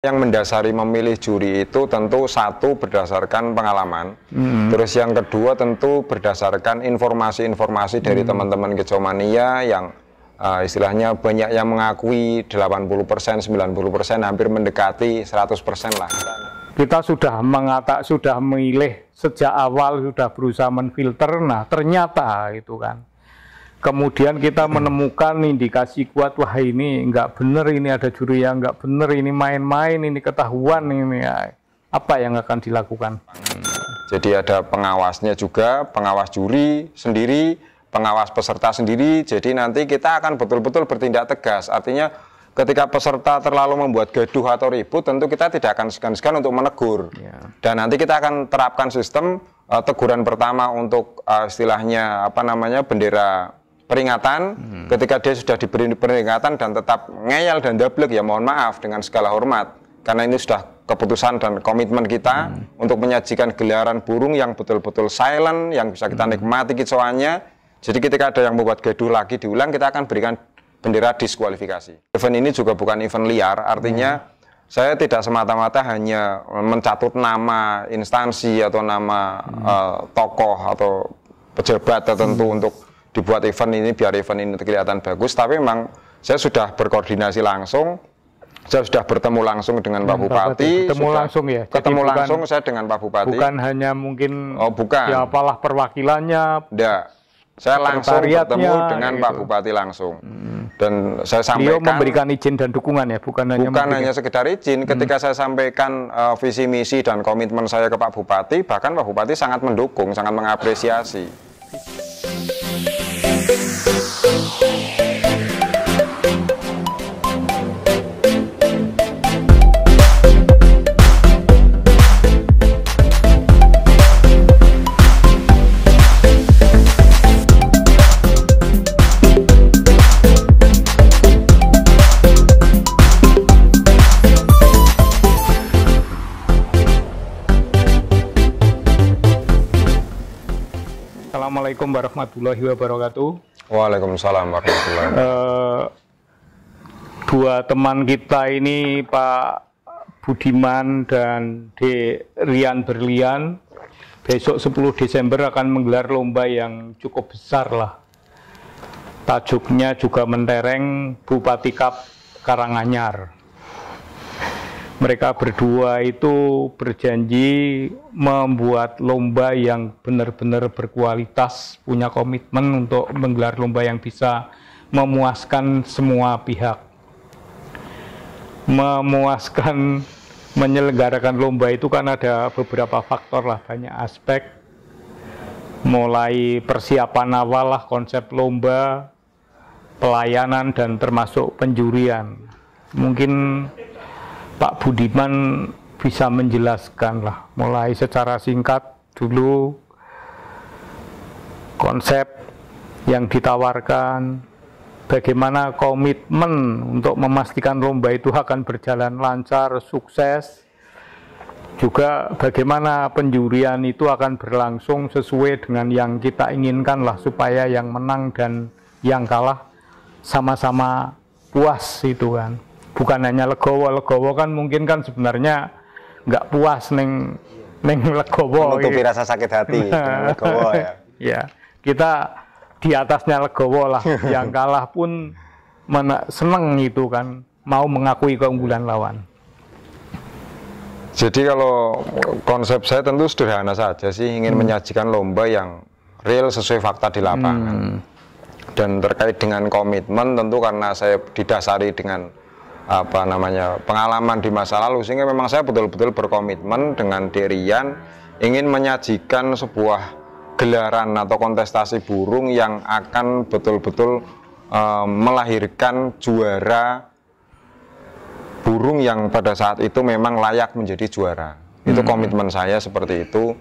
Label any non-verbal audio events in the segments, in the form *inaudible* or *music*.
Yang mendasari memilih juri itu tentu satu berdasarkan pengalaman, hmm. terus yang kedua tentu berdasarkan informasi-informasi dari mm teman-teman kecomania yang uh, istilahnya banyak yang mengakui 80%, 90%, hampir mendekati 100% lah. Kita sudah mengatak, sudah memilih sejak awal, sudah berusaha menfilter, nah ternyata itu kan kemudian kita menemukan indikasi kuat wah ini nggak bener ini ada juri yang nggak bener ini main-main ini ketahuan ini ya. apa yang akan dilakukan jadi ada pengawasnya juga pengawas juri sendiri pengawas peserta sendiri jadi nanti kita akan betul-betul bertindak tegas artinya ketika peserta terlalu membuat gaduh atau ribut tentu kita tidak akan segan-segan untuk menegur ya. dan nanti kita akan terapkan sistem eh, teguran pertama untuk uh, istilahnya apa namanya bendera peringatan hmm. ketika dia sudah diberi peringatan dan tetap ngeyel dan dablek ya mohon maaf dengan segala hormat karena ini sudah keputusan dan komitmen kita hmm. untuk menyajikan gelaran burung yang betul-betul silent yang bisa kita hmm. nikmati kicauannya jadi ketika ada yang membuat gaduh lagi diulang kita akan berikan bendera diskualifikasi event ini juga bukan event liar artinya hmm. saya tidak semata-mata hanya mencatut nama instansi atau nama hmm. uh, tokoh atau pejabat tertentu hmm. untuk dibuat event ini biar event ini kelihatan bagus tapi memang saya sudah berkoordinasi langsung saya sudah bertemu langsung dengan Pak hmm, Bupati, ketemu sudah langsung ya, ketemu bukan, langsung saya dengan Pak Bupati. Bukan hanya mungkin oh, bukan. siapalah ya perwakilannya, tidak, saya langsung bertemu dengan gitu. Pak Bupati langsung hmm. dan saya sampaikan. Dia memberikan izin dan dukungan ya, bukan hanya bukan memberikan. hanya sekedar izin. Hmm. Ketika hmm. saya sampaikan uh, visi misi dan komitmen saya ke Pak Bupati, bahkan Pak Bupati sangat mendukung, sangat mengapresiasi. Assalamualaikum warahmatullahi wabarakatuh. Waalaikumsalam warahmatullahi wabarakatuh. Uh, dua teman kita ini Pak Budiman dan D. Rian Berlian besok 10 Desember akan menggelar lomba yang cukup besar lah. Tajuknya juga mentereng Bupati Kap Karanganyar mereka berdua itu berjanji membuat lomba yang benar-benar berkualitas, punya komitmen untuk menggelar lomba yang bisa memuaskan semua pihak. Memuaskan menyelenggarakan lomba itu kan ada beberapa faktor lah, banyak aspek. Mulai persiapan awal lah, konsep lomba, pelayanan dan termasuk penjurian. Mungkin Pak Budiman bisa menjelaskan lah mulai secara singkat dulu konsep yang ditawarkan bagaimana komitmen untuk memastikan lomba itu akan berjalan lancar, sukses juga bagaimana penjurian itu akan berlangsung sesuai dengan yang kita inginkan lah supaya yang menang dan yang kalah sama-sama puas itu kan bukan hanya legowo legowo kan mungkin kan sebenarnya nggak puas neng neng legowo untuk gitu. rasa sakit hati *laughs* legowo ya ya kita di atasnya legowo lah *laughs* yang kalah pun mana, seneng itu kan mau mengakui keunggulan lawan jadi kalau konsep saya tentu sederhana saja sih ingin hmm. menyajikan lomba yang real sesuai fakta di lapangan hmm. dan terkait dengan komitmen tentu karena saya didasari dengan apa namanya pengalaman di masa lalu sehingga memang saya betul-betul berkomitmen dengan Derian ingin menyajikan sebuah gelaran atau kontestasi burung yang akan betul-betul e, melahirkan juara burung yang pada saat itu memang layak menjadi juara hmm. itu komitmen saya seperti itu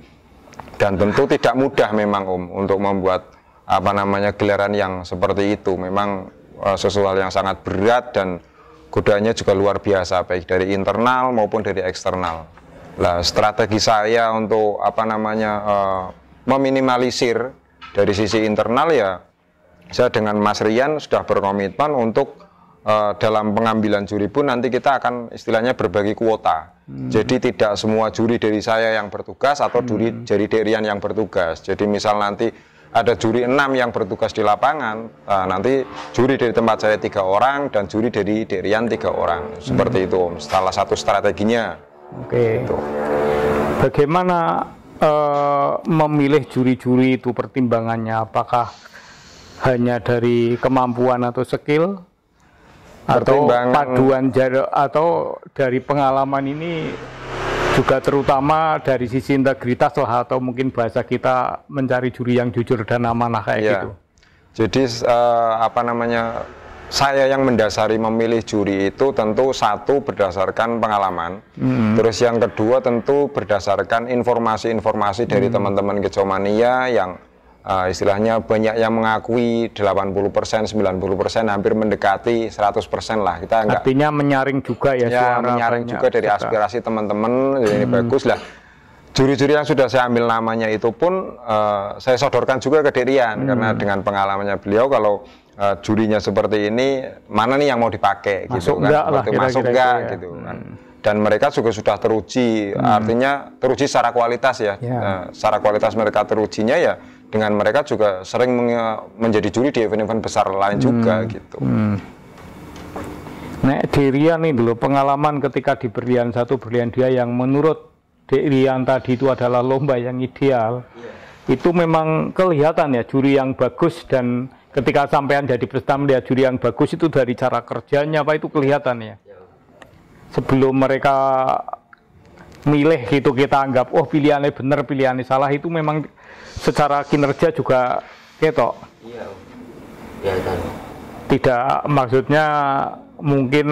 dan tentu tidak mudah memang Om untuk membuat apa namanya gelaran yang seperti itu memang eh, sesuatu yang sangat berat dan godanya juga luar biasa baik dari internal maupun dari eksternal. Lah strategi saya untuk apa namanya uh, meminimalisir dari sisi internal ya saya dengan Mas Rian sudah berkomitmen untuk uh, dalam pengambilan juri pun nanti kita akan istilahnya berbagi kuota. Hmm. Jadi tidak semua juri dari saya yang bertugas atau juri hmm. dari Rian yang bertugas. Jadi misal nanti ada juri enam yang bertugas di lapangan. Nah, nanti juri dari tempat saya tiga orang dan juri dari Derian tiga orang. Seperti hmm. itu, Om. Salah satu strateginya. Oke. Okay. Gitu. Bagaimana uh, memilih juri-juri itu pertimbangannya? Apakah hanya dari kemampuan atau skill? Atau paduan jarak atau dari pengalaman ini juga terutama dari sisi integritas lah atau mungkin bahasa kita mencari juri yang jujur dan amanah kayak ya. gitu. Jadi uh, apa namanya saya yang mendasari memilih juri itu tentu satu berdasarkan pengalaman, hmm. terus yang kedua tentu berdasarkan informasi-informasi dari hmm. teman-teman kecomania yang uh, istilahnya banyak yang mengakui 80%, 90%, hampir mendekati 100% lah. Kita enggak, Artinya menyaring juga ya, ya suara menyaring juga dari juga. aspirasi teman-teman, jadi hmm. ini bagus lah. Juri-juri yang sudah saya ambil namanya itu pun uh, saya sodorkan juga ke Dirian hmm. karena dengan pengalamannya beliau kalau uh, jurinya seperti ini mana nih yang mau dipakai gitu masuk gitu kan, lah, kira-kira masuk enggak ya. gitu kan. Hmm. dan mereka juga sudah teruji hmm. artinya teruji secara kualitas ya yeah. Ya. secara kualitas mereka terujinya ya dengan mereka juga sering menjadi juri di event-event besar lain hmm. juga gitu. Hmm. Nek Dirian nih dulu pengalaman ketika di berlian satu berlian dia yang menurut Dirian tadi itu adalah lomba yang ideal. Yeah. Itu memang kelihatan ya juri yang bagus dan ketika sampean jadi peserta melihat juri yang bagus itu dari cara kerjanya apa itu kelihatan ya. Iya. Sebelum mereka milih gitu kita anggap oh pilihannya benar pilihannya salah itu memang secara kinerja juga ketok. Iya. Ya, ya, Tidak maksudnya mungkin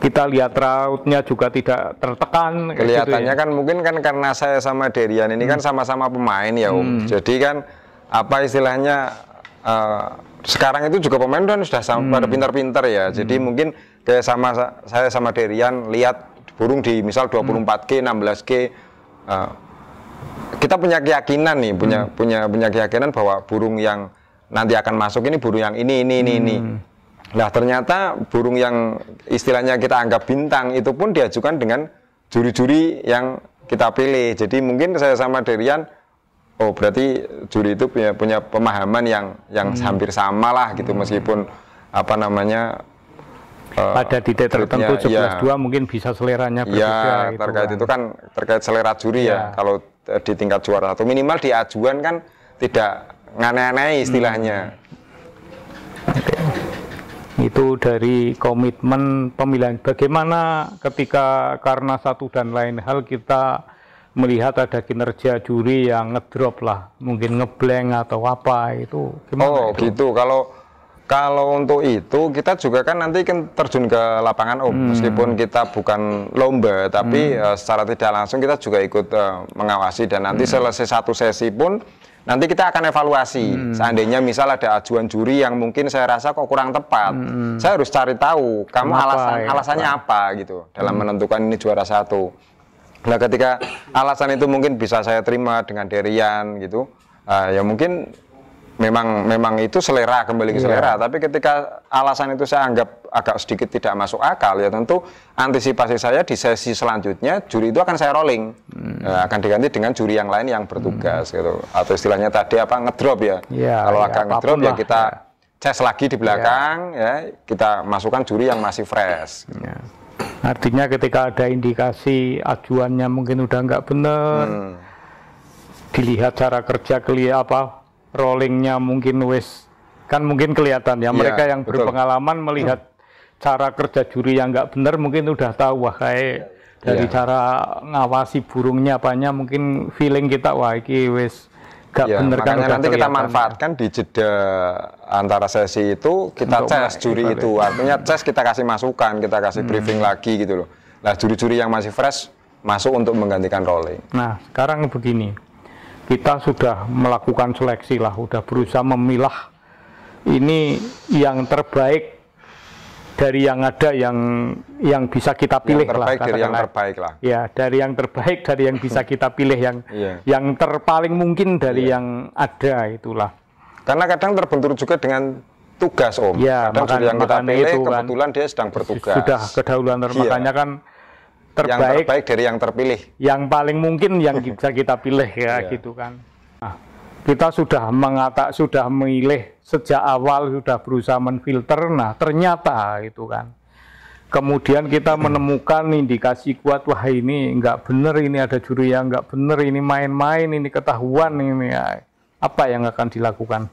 kita lihat rautnya juga tidak tertekan. Gitu Kelihatannya gitu ya. kan mungkin kan karena saya sama Derian ini kan hmm. kan sama-sama pemain ya Om. Hmm. Jadi kan apa istilahnya uh, sekarang itu juga pemain dan sudah sama, hmm. pada pintar-pintar ya. Hmm. Jadi mungkin kayak sama saya sama Derian lihat burung di misal 24 hmm. k 16 k eh, kita punya keyakinan nih, punya hmm. punya punya keyakinan bahwa burung yang nanti akan masuk ini burung yang ini ini ini hmm. ini. Nah, ternyata burung yang istilahnya kita anggap bintang itu pun diajukan dengan juri-juri yang kita pilih. Jadi mungkin saya sama Derian oh berarti juri itu punya punya pemahaman yang yang hmm. hampir sama lah gitu hmm. meskipun apa namanya eh, pada titik tertentu 11 ya, mungkin bisa seleranya iya, berbeda ya, terkait kan. itu kan terkait selera juri ya, ya. kalau Eh, di tingkat juara atau minimal di ajuan kan tidak nganeh-aneh istilahnya hmm. itu dari komitmen pemilihan bagaimana ketika karena satu dan lain hal kita melihat ada kinerja juri yang ngedrop lah mungkin ngebleng atau apa itu gimana oh itu? gitu kalau kalau untuk itu kita juga kan nanti kan terjun ke lapangan om, oh, hmm. meskipun kita bukan lomba, tapi hmm. uh, secara tidak langsung kita juga ikut uh, mengawasi dan nanti hmm. selesai satu sesi pun nanti kita akan evaluasi. Hmm. Seandainya misal ada ajuan juri yang mungkin saya rasa kok kurang tepat, hmm. saya harus cari tahu kamu apa, alasan ya, alasannya apa? apa gitu dalam hmm. menentukan ini juara satu. Nah ketika alasan itu mungkin bisa saya terima dengan derian gitu, uh, ya mungkin memang memang itu selera kembali ke iya. selera. Yeah. Tapi ketika alasan itu saya anggap agak sedikit tidak masuk akal ya tentu antisipasi saya di sesi selanjutnya juri itu akan saya rolling hmm. ya, akan diganti dengan juri yang lain yang bertugas hmm. gitu atau istilahnya tadi apa ngedrop ya, Yeah, kalau yeah, agak ngedrop ya kita yeah. cek lagi di belakang ya. ya kita masukkan juri yang masih fresh. Gitu. Artinya ketika ada indikasi ajuannya mungkin udah nggak benar, hmm. dilihat cara kerja kelihatan apa rollingnya mungkin wis kan mungkin kelihatan ya iya, mereka ya, yang betul. berpengalaman melihat hmm. cara kerja juri yang nggak benar mungkin udah tahu wah kayak dari ya. cara ngawasi burungnya apanya mungkin feeling kita wah iki wis gak ya, bener kan nanti kita manfaatkan ya. di jeda antara sesi itu kita Untuk juri itu artinya ces kita kasih masukan kita kasih hmm. briefing lagi gitu loh lah juri-juri yang masih fresh masuk untuk menggantikan rolling. Nah, sekarang begini, kita sudah melakukan seleksi lah, sudah berusaha memilah ini yang terbaik dari yang ada yang yang bisa kita pilih yang terbaik lah, dari yang terbaik lah. Ya, dari yang terbaik dari yang bisa *laughs* kita pilih yang yeah. yang terpaling mungkin dari yeah. yang ada itulah. Karena kadang terbentur juga dengan tugas Om. Ya, kadang makan, yang kita pilih itu kan. kebetulan kan, dia sedang bertugas. Sudah kedahuluan yeah. makanya kan terbaik, yang terbaik dari yang terpilih. Yang paling mungkin yang *laughs* bisa kita pilih ya yeah. gitu kan. Nah, kita sudah mengatak sudah memilih sejak awal sudah berusaha menfilter. Nah, ternyata itu kan. Kemudian kita *clears throat* menemukan indikasi kuat wah ini nggak bener ini ada juru yang nggak bener ini main-main ini ketahuan ini ya. apa yang akan dilakukan?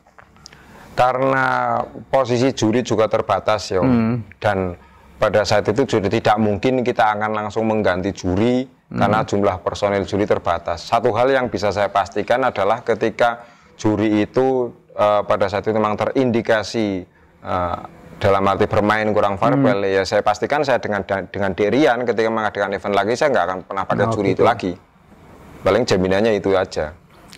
Karena posisi juri juga terbatas ya hmm. dan pada saat itu sudah tidak mungkin kita akan langsung mengganti juri hmm. karena jumlah personil juri terbatas. Satu hal yang bisa saya pastikan adalah ketika juri itu uh, pada saat itu memang terindikasi uh, dalam arti bermain kurang hmm. verbal hmm. ya saya pastikan saya dengan dengan Derian ketika mengadakan event lagi saya nggak akan pernah pada oh, nah, juri gitu. itu lagi. Paling jaminannya itu aja.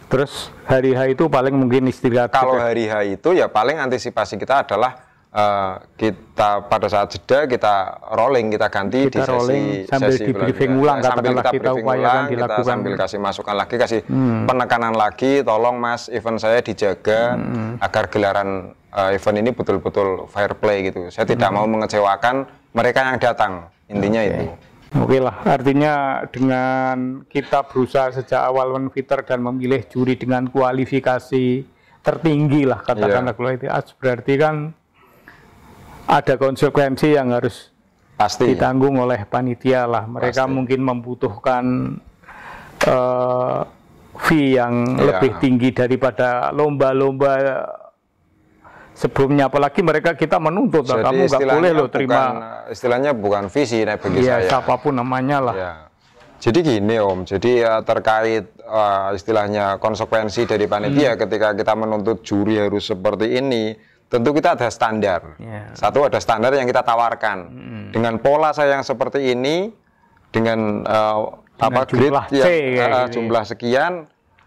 Terus hari H itu paling mungkin istirahat. kalau hari H itu ya paling antisipasi kita adalah uh, kita pada saat jeda kita rolling kita ganti kita di sesi rolling, sambil sesi di briefing ulang sambil kita briefing kita ulang dilakukan. kita sambil kasih masukan lagi kasih hmm. penekanan lagi tolong mas event saya dijaga hmm. agar gelaran uh, event ini betul-betul fair play gitu saya hmm. tidak mau mengecewakan mereka yang datang intinya okay. itu Oke okay lah, artinya dengan kita berusaha sejak awal menfilter dan memilih juri dengan kualifikasi tertinggi lah katakanlah yeah. itu berarti kan ada konsekuensi yang harus pasti ditanggung oleh panitia lah. Mereka pasti. mungkin membutuhkan uh, fee yang ya. lebih tinggi daripada lomba-lomba sebelumnya apalagi mereka kita menuntut Jadi kamu nggak boleh loh terima istilahnya bukan visi nah bagi ya, saya siapapun namanya lah ya. Jadi gini Om, jadi uh, terkait uh, istilahnya konsekuensi dari panitia hmm. ketika kita menuntut juri harus seperti ini, tentu kita ada standar. Yeah. Satu ada standar yang kita tawarkan. Mm. Dengan pola saya yang seperti ini, dengan, uh, dengan apa C, eh, gitu ya, uh, jumlah sekian,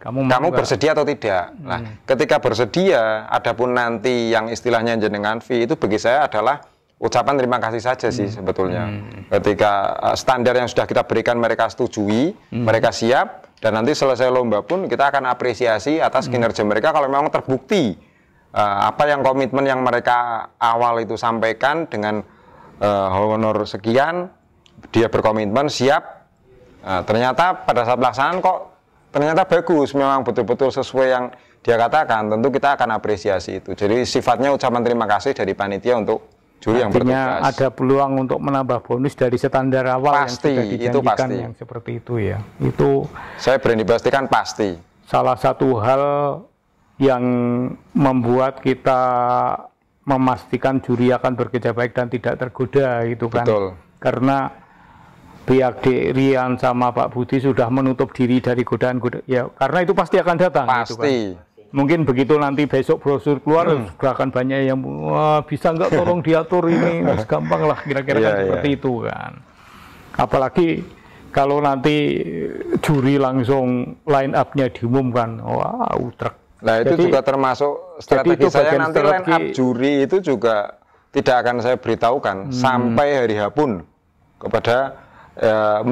kamu, kamu bersedia atau tidak? Mm. Nah, ketika bersedia, adapun nanti yang istilahnya jenengan fee itu bagi saya adalah ucapan terima kasih saja sih hmm. sebetulnya. Hmm. Ketika eh, standar yang sudah kita berikan mereka setujui, hmm. mereka siap dan nanti selesai lomba pun kita akan apresiasi atas hmm. kinerja mereka kalau memang terbukti uh, apa yang komitmen yang mereka awal itu sampaikan dengan uh, honor sekian dia berkomitmen siap uh, ternyata pada saat pelaksanaan kok ternyata bagus memang betul-betul sesuai yang dia katakan tentu kita akan apresiasi itu jadi sifatnya ucapan terima kasih dari panitia untuk juri yang bertugas ada peluang untuk menambah bonus dari standar awal pasti, yang sudah itu pasti. yang seperti itu ya itu saya berani pastikan pasti salah satu hal yang membuat kita memastikan juri akan bekerja baik dan tidak tergoda gitu kan. Betul. Karena pihak Rian sama Pak Budi sudah menutup diri dari godaan godaan ya karena itu pasti akan datang pasti. Gitu kan. Mungkin begitu nanti besok brosur keluar hmm. akan banyak yang wah bisa nggak tolong diatur ini Mas, *laughs* gampang lah kira-kira yeah, kan yeah. seperti itu kan. Apalagi kalau nanti juri langsung line up-nya diumumkan, wah utrek Nah itu jadi, juga termasuk strategi saya nanti strategi... line up juri itu juga tidak akan saya beritahukan hmm. sampai hari H kepada ya,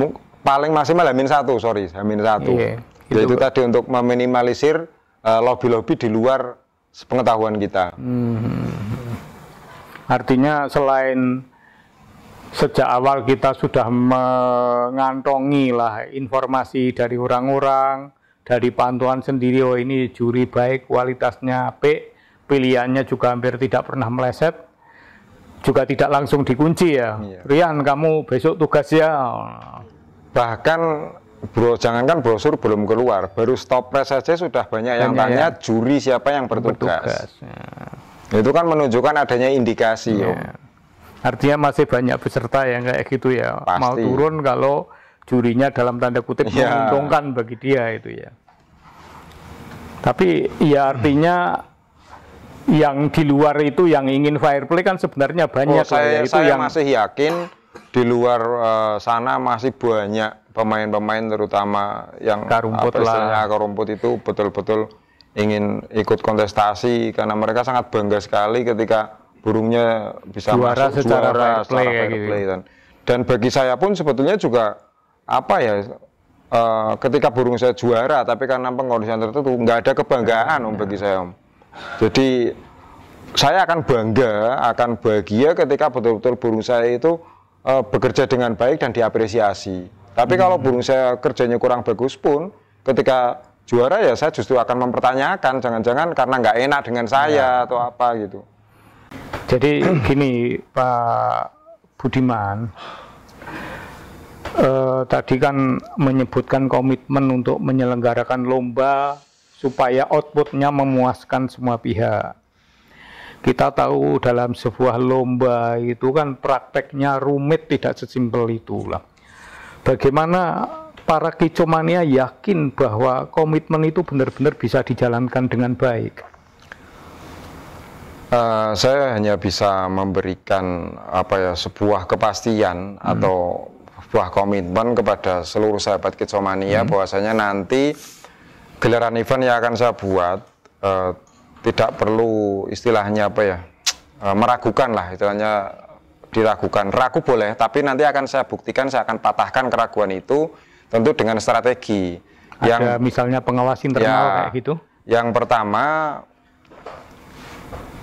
paling maksimal Hamin satu sorry Hamin satu yeah, yaitu itu tadi untuk meminimalisir lobby eh, lobby-lobby di luar pengetahuan kita. Hmm. Artinya selain sejak awal kita sudah mengantongi lah informasi dari orang-orang dari pantauan sendiri oh ini juri baik kualitasnya P pilihannya juga hampir tidak pernah meleset juga tidak langsung dikunci ya iya. Rian kamu besok tugas ya bahkan bro jangankan brosur belum keluar baru stop press saja sudah banyak, banyak yang tanya ya. juri siapa yang bertugas, bertugas ya. itu kan menunjukkan adanya indikasi ya. artinya masih banyak peserta yang kayak gitu ya Pasti. mau turun kalau jurinya dalam tanda kutip ya. menguntungkan bagi dia itu ya tapi ya artinya yang di luar itu yang ingin fireplay kan sebenarnya banyak. Oh, ya. saya, itu saya yang... masih yakin di luar uh, sana masih banyak pemain-pemain terutama yang eh, karumput lah. karumput itu betul-betul ingin ikut kontestasi karena mereka sangat bangga sekali ketika burungnya bisa juara masuk secara juara fair secara fair gitu. dan dan bagi saya pun sebetulnya juga apa ya uh, ketika burung saya juara tapi karena pengkondisian tertentu nggak ada kebanggaan om bagi saya om jadi saya akan bangga akan bahagia ketika betul-betul burung saya itu uh, bekerja dengan baik dan diapresiasi tapi hmm. kalau burung saya kerjanya kurang bagus pun ketika juara ya saya justru akan mempertanyakan jangan-jangan karena nggak enak dengan ya. saya ya. atau apa gitu jadi gini Pak Budiman eh, tadi kan menyebutkan komitmen untuk menyelenggarakan lomba supaya outputnya memuaskan semua pihak. Kita tahu dalam sebuah lomba itu kan prakteknya rumit tidak sesimpel itulah. Bagaimana para kicomania yakin bahwa komitmen itu benar-benar bisa dijalankan dengan baik? Uh, saya hanya bisa memberikan apa ya sebuah kepastian hmm. atau sebuah komitmen kepada seluruh sahabat Kitsomania hmm. bahwasanya nanti gelaran event yang akan saya buat uh, tidak perlu istilahnya apa ya uh, meragukan lah istilahnya diragukan ragu boleh tapi nanti akan saya buktikan saya akan patahkan keraguan itu tentu dengan strategi Ada yang misalnya pengawas internal ya, kayak gitu yang pertama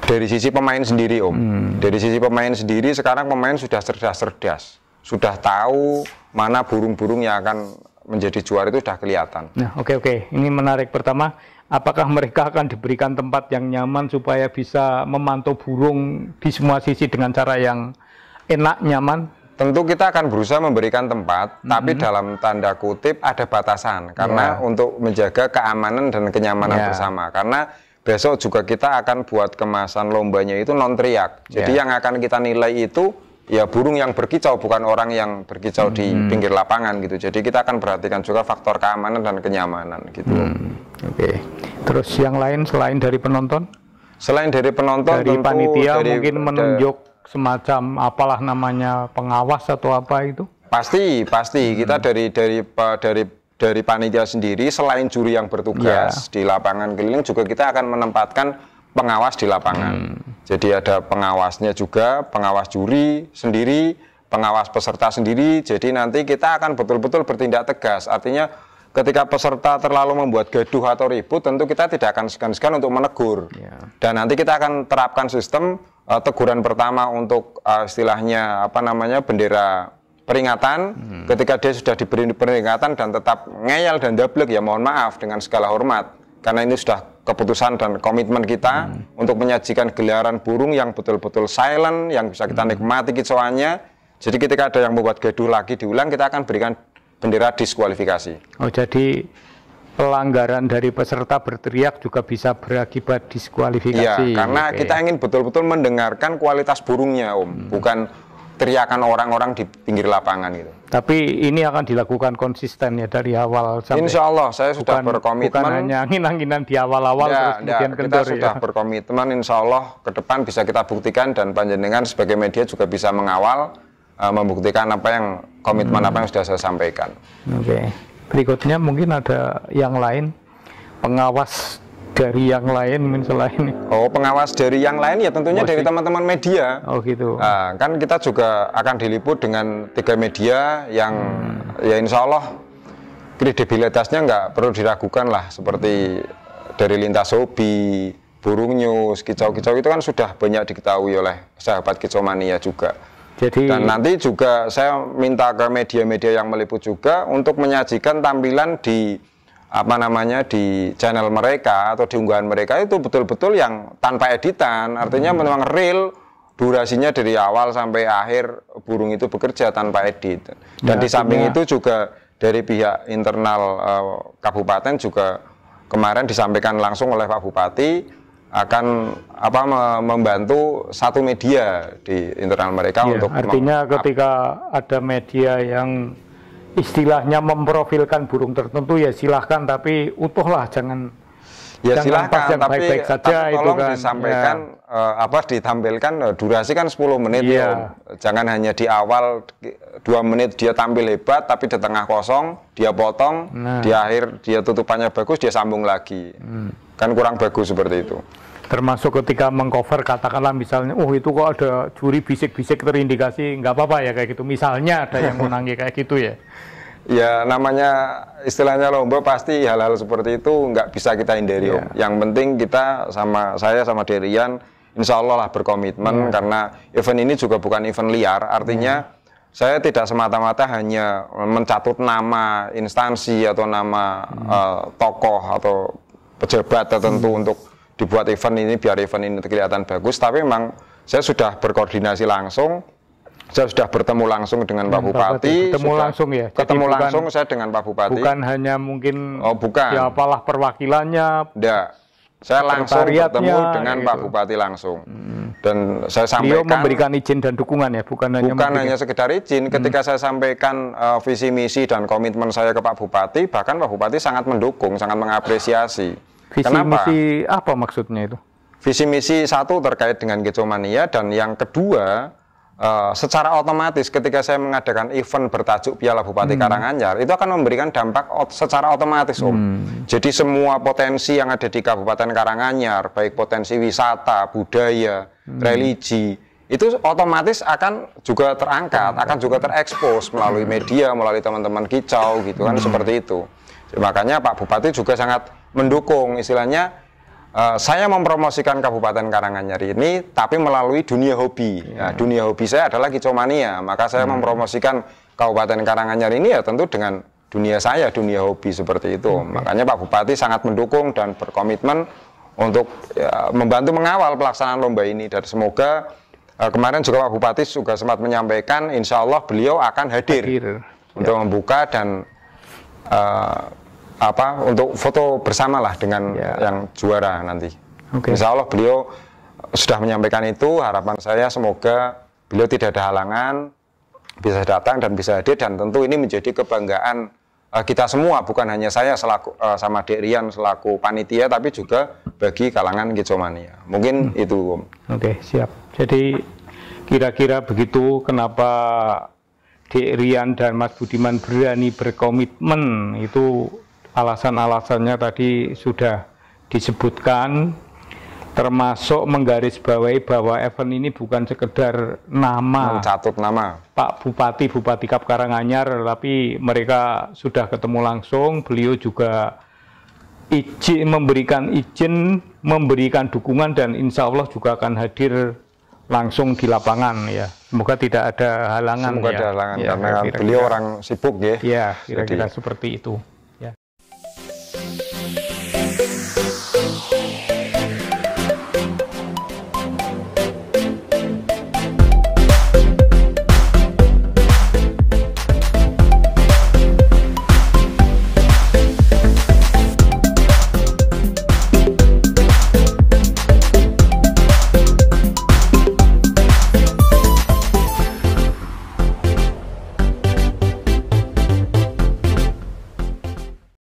dari sisi pemain sendiri om hmm. dari sisi pemain sendiri sekarang pemain sudah cerdas cerdas sudah tahu mana burung-burung yang akan menjadi juara itu sudah kelihatan. Nah, oke okay, oke. Okay. Ini menarik pertama, apakah mereka akan diberikan tempat yang nyaman supaya bisa memantau burung di semua sisi dengan cara yang enak, nyaman? Tentu kita akan berusaha memberikan tempat, mm -hmm. tapi dalam tanda kutip ada batasan karena yeah. untuk menjaga keamanan dan kenyamanan yeah. bersama. Karena besok juga kita akan buat kemasan lombanya itu non teriak. Jadi yeah. yang akan kita nilai itu ya burung yang berkicau bukan orang yang berkicau hmm. di pinggir lapangan gitu. Jadi kita akan perhatikan juga faktor keamanan dan kenyamanan gitu. Hmm. Oke. Okay. Terus yang lain selain dari penonton? Selain dari penonton dari tentu, panitia dari, mungkin menunjuk semacam apalah namanya pengawas atau apa itu? Pasti, pasti. Hmm. Kita dari dari dari dari panitia sendiri selain juri yang bertugas yeah. di lapangan keliling juga kita akan menempatkan pengawas di lapangan. Hmm. Jadi ada pengawasnya juga, pengawas juri sendiri, pengawas peserta sendiri. Jadi nanti kita akan betul-betul bertindak tegas. Artinya ketika peserta terlalu membuat gaduh atau ribut, tentu kita tidak akan segan-segan untuk menegur. Yeah. Dan nanti kita akan terapkan sistem uh, teguran pertama untuk uh, istilahnya apa namanya bendera peringatan hmm. ketika dia sudah diberi peringatan dan tetap ngeyel dan double ya mohon maaf dengan segala hormat karena ini sudah keputusan dan komitmen kita hmm. untuk menyajikan gelaran burung yang betul-betul silent, yang bisa kita hmm. nikmati kicauannya. Jadi ketika ada yang membuat gaduh lagi diulang, kita akan berikan bendera diskualifikasi. Oh, jadi pelanggaran dari peserta berteriak juga bisa berakibat iya, diskualifikasi. Iya, karena okay. kita ingin betul-betul mendengarkan kualitas burungnya, Om, hmm. bukan teriakan orang-orang di pinggir lapangan itu. Tapi ini akan dilakukan konsisten ya dari awal sampai. Insya Allah saya sudah bukan, berkomitmen. Bukan hanya angin-anginan di awal-awal ya, terus ya, kemudian kendor, kita ya. sudah ya. berkomitmen Insya Allah ke depan bisa kita buktikan dan panjenengan sebagai media juga bisa mengawal uh, membuktikan apa yang komitmen hmm. apa yang sudah saya sampaikan. Oke. Okay. Berikutnya mungkin ada yang lain pengawas dari yang lain misalnya ini? Oh pengawas dari yang lain ya tentunya dari teman-teman media. Oh gitu. Nah, kan kita juga akan diliput dengan tiga media yang hmm. ya insya Allah kredibilitasnya nggak perlu diragukan lah seperti dari lintas hobi, burung news, kicau-kicau itu kan sudah banyak diketahui oleh sahabat kicomania juga. Jadi dan nanti juga saya minta ke media-media yang meliput juga untuk menyajikan tampilan di apa namanya di channel mereka atau di unggahan mereka itu betul-betul yang tanpa editan artinya hmm. memang real durasinya dari awal sampai akhir burung itu bekerja tanpa edit dan ya, di samping itu juga dari pihak internal uh, kabupaten juga kemarin disampaikan langsung oleh Pak Bupati akan apa membantu satu media di internal mereka ya, untuk artinya ketika ada media yang istilahnya memprofilkan burung tertentu ya silahkan tapi utuhlah jangan ya jangan silahkan tapi, baik -baik saja tapi tolong itu kan, disampaikan ya. uh, apa ditampilkan uh, durasi kan 10 menit ya. jangan hanya di awal dua menit dia tampil hebat tapi di tengah kosong dia potong nah. di akhir dia tutupannya bagus dia sambung lagi hmm. kan kurang bagus seperti itu termasuk ketika mengcover katakanlah misalnya oh itu kok ada juri bisik-bisik terindikasi nggak apa-apa ya kayak gitu misalnya ada yang menangi kayak gitu ya ya namanya istilahnya lomba pasti hal-hal seperti itu nggak bisa kita hindari yeah. om iya. yang penting kita sama saya sama Derian insya Allah lah berkomitmen iya. karena event ini juga bukan event liar artinya iya. saya tidak semata-mata hanya mencatut nama instansi atau nama hmm. uh, tokoh atau pejabat tertentu hmm. untuk dibuat event ini biar event ini kelihatan bagus tapi memang saya sudah berkoordinasi langsung saya sudah bertemu langsung dengan Pak hmm, Bupati. Ketemu sudah langsung ya. Jadi ketemu bukan, langsung saya dengan Pak Bupati. Bukan hanya mungkin oh, bukan. ya apalah perwakilannya. Tidak. Saya langsung bertemu dengan gitu. Pak Bupati langsung. Hmm. Dan saya sampaikan Dia memberikan izin dan dukungan ya, bukan hanya Bukan hanya sekedar izin, hmm. ketika saya sampaikan uh, visi misi dan komitmen saya ke Pak Bupati, bahkan Pak Bupati sangat mendukung, sangat mengapresiasi. Visi Kenapa? misi apa maksudnya itu? Visi misi satu terkait dengan Gecomania dan yang kedua uh, secara otomatis ketika saya mengadakan event bertajuk Piala Bupati hmm. Karanganyar itu akan memberikan dampak ot secara otomatis Om. Hmm. Jadi semua potensi yang ada di Kabupaten Karanganyar baik potensi wisata, budaya, hmm. religi itu otomatis akan juga terangkat, akan juga terekspos melalui hmm. media, melalui teman-teman kicau gitu kan hmm. seperti itu. Makanya Pak Bupati juga sangat mendukung istilahnya uh, saya mempromosikan Kabupaten Karanganyar ini tapi melalui dunia hobi. Ya. Nah, dunia hobi saya adalah kicomania, maka saya hmm. mempromosikan Kabupaten Karanganyar ini ya tentu dengan dunia saya, dunia hobi seperti itu. Okay. Makanya Pak Bupati sangat mendukung dan berkomitmen untuk ya, membantu mengawal pelaksanaan lomba ini dan semoga uh, kemarin juga Pak Bupati juga sempat menyampaikan insya Allah beliau akan hadir, hadir. untuk ya. membuka dan uh, apa untuk foto bersama lah dengan ya. yang juara nanti. Okay. Insya Allah beliau sudah menyampaikan itu harapan saya semoga beliau tidak ada halangan bisa datang dan bisa hadir dan tentu ini menjadi kebanggaan uh, kita semua bukan hanya saya selaku uh, sama Dek selaku panitia tapi juga bagi kalangan Gijomania. Mungkin hmm. itu Oke, okay, siap. Jadi kira-kira begitu kenapa Dek Rian dan Mas Budiman berani berkomitmen itu alasan-alasannya tadi sudah disebutkan termasuk menggarisbawahi bahwa event ini bukan sekedar nama mencatut nama Pak Bupati Bupati Kap Karanganyar tapi mereka sudah ketemu langsung beliau juga izin memberikan izin memberikan dukungan dan insya Allah juga akan hadir langsung di lapangan ya semoga tidak ada halangan semoga ya. ada halangan ya, karena kira -kira. beliau orang sibuk ya ya kira-kira seperti itu